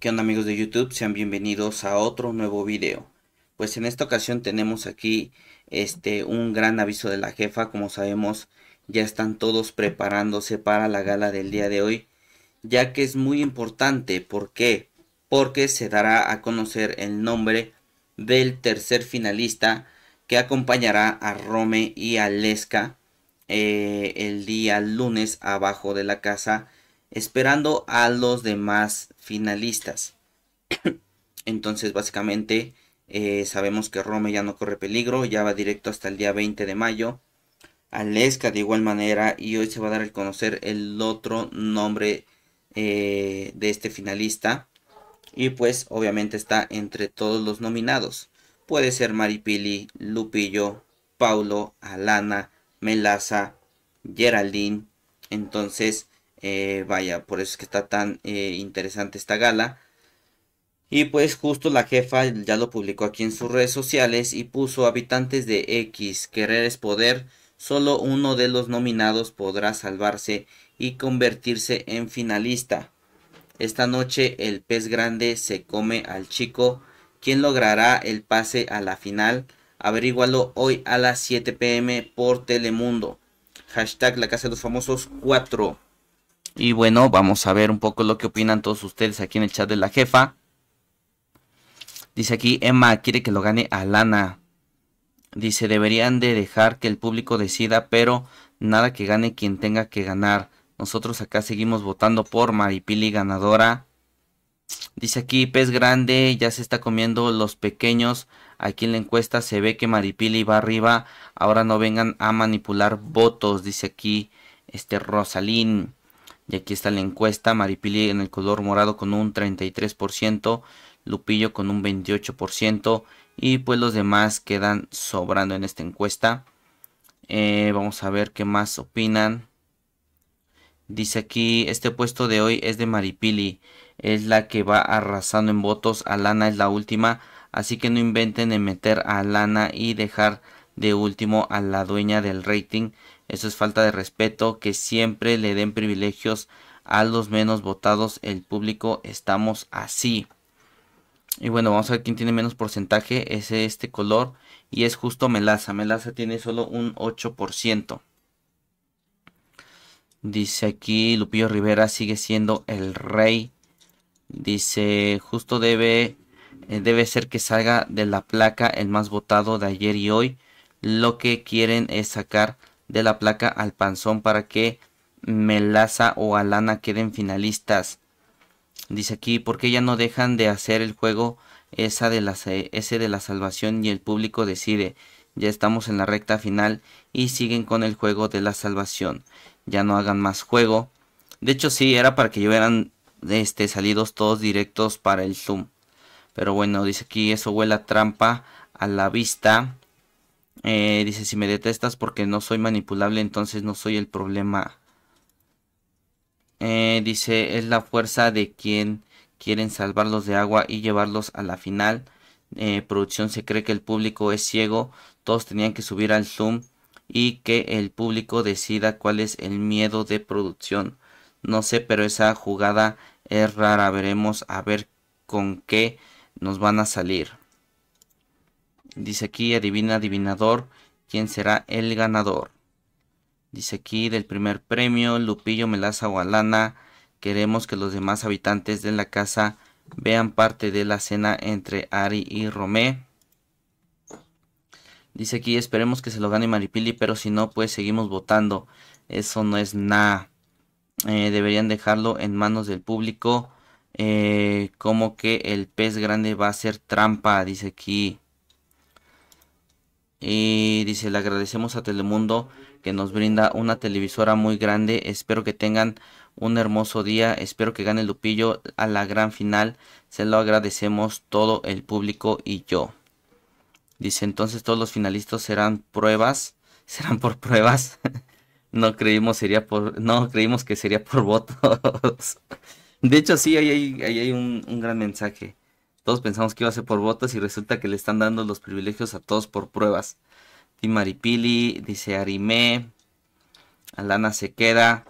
¿Qué onda amigos de YouTube? Sean bienvenidos a otro nuevo video. Pues en esta ocasión tenemos aquí este un gran aviso de la jefa. Como sabemos ya están todos preparándose para la gala del día de hoy. Ya que es muy importante. ¿Por qué? Porque se dará a conocer el nombre del tercer finalista que acompañará a Rome y a Lesca eh, el día lunes abajo de la casa, esperando a los demás finalistas. Entonces, básicamente, eh, sabemos que Rome ya no corre peligro, ya va directo hasta el día 20 de mayo. A Lesca de igual manera, y hoy se va a dar a conocer el otro nombre eh, de este finalista. Y pues obviamente está entre todos los nominados. Puede ser Maripili, Lupillo, Paulo, Alana, Melaza, Geraldine. Entonces, eh, vaya, por eso es que está tan eh, interesante esta gala. Y pues justo la jefa ya lo publicó aquí en sus redes sociales y puso habitantes de X, querer es poder, solo uno de los nominados podrá salvarse y convertirse en finalista. Esta noche el pez grande se come al chico quién logrará el pase a la final. Averígualo hoy a las 7 pm por Telemundo. Hashtag la casa de los famosos 4. Y bueno, vamos a ver un poco lo que opinan todos ustedes aquí en el chat de la jefa. Dice aquí, Emma quiere que lo gane Alana. Dice, deberían de dejar que el público decida, pero nada que gane quien tenga que ganar. Nosotros acá seguimos votando por Maripili ganadora. Dice aquí, pez grande ya se está comiendo los pequeños. Aquí en la encuesta se ve que Maripili va arriba. Ahora no vengan a manipular votos, dice aquí este Rosalín. Y aquí está la encuesta. Maripili en el color morado con un 33%. Lupillo con un 28%. Y pues los demás quedan sobrando en esta encuesta. Eh, vamos a ver qué más opinan. Dice aquí, este puesto de hoy es de Maripili. Es la que va arrasando en votos. Alana es la última. Así que no inventen en meter a Alana y dejar de último a la dueña del rating. Eso es falta de respeto. Que siempre le den privilegios a los menos votados. El público estamos así. Y bueno, vamos a ver quién tiene menos porcentaje. Es este color. Y es justo Melaza. Melaza tiene solo un 8%. Dice aquí, Lupillo Rivera sigue siendo el rey. Dice, justo debe, eh, debe ser que salga de la placa el más votado de ayer y hoy. Lo que quieren es sacar de la placa al panzón para que Melaza o Alana queden finalistas. Dice aquí, porque ya no dejan de hacer el juego esa de eh, ese de la salvación y el público decide? Ya estamos en la recta final y siguen con el juego de la salvación. Ya no hagan más juego. De hecho sí, era para que De este, salidos todos directos para el Zoom. Pero bueno, dice aquí, eso huele a trampa a la vista. Eh, dice, si me detestas porque no soy manipulable, entonces no soy el problema. Eh, dice, es la fuerza de quien quieren salvarlos de agua y llevarlos a la final. Eh, producción se cree que el público es ciego, todos tenían que subir al Zoom y que el público decida cuál es el miedo de producción. No sé, pero esa jugada es rara. Veremos a ver con qué nos van a salir. Dice aquí, adivina, adivinador, quién será el ganador. Dice aquí, del primer premio, Lupillo Melaza o Alana. Queremos que los demás habitantes de la casa vean parte de la cena entre Ari y Romé. Dice aquí, esperemos que se lo gane Maripili, pero si no, pues seguimos votando. Eso no es nada. Eh, deberían dejarlo en manos del público. Eh, como que el pez grande va a ser trampa, dice aquí. Y dice, le agradecemos a Telemundo que nos brinda una televisora muy grande. Espero que tengan un hermoso día. Espero que gane Lupillo a la gran final. Se lo agradecemos todo el público y yo. Dice, entonces todos los finalistas serán pruebas, serán por pruebas. no creímos sería por, no creímos que sería por votos. de hecho, sí, ahí hay, hay un, gran mensaje. Todos pensamos que iba a ser por votos y resulta que le están dando los privilegios a todos por pruebas. Timaripili, dice Arimé, Alana se queda.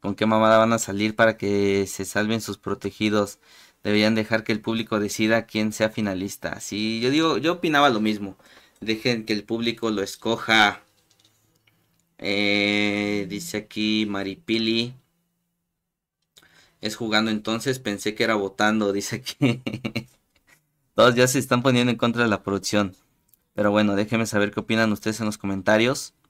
¿Con qué mamada van a salir para que se salven sus protegidos? deberían dejar que el público decida quién sea finalista. Sí, yo digo, yo opinaba lo mismo. Dejen que el público lo escoja. Eh, dice aquí Maripili. Es jugando entonces, pensé que era votando, dice aquí. Todos ya se están poniendo en contra de la producción. Pero bueno, déjenme saber qué opinan ustedes en los comentarios.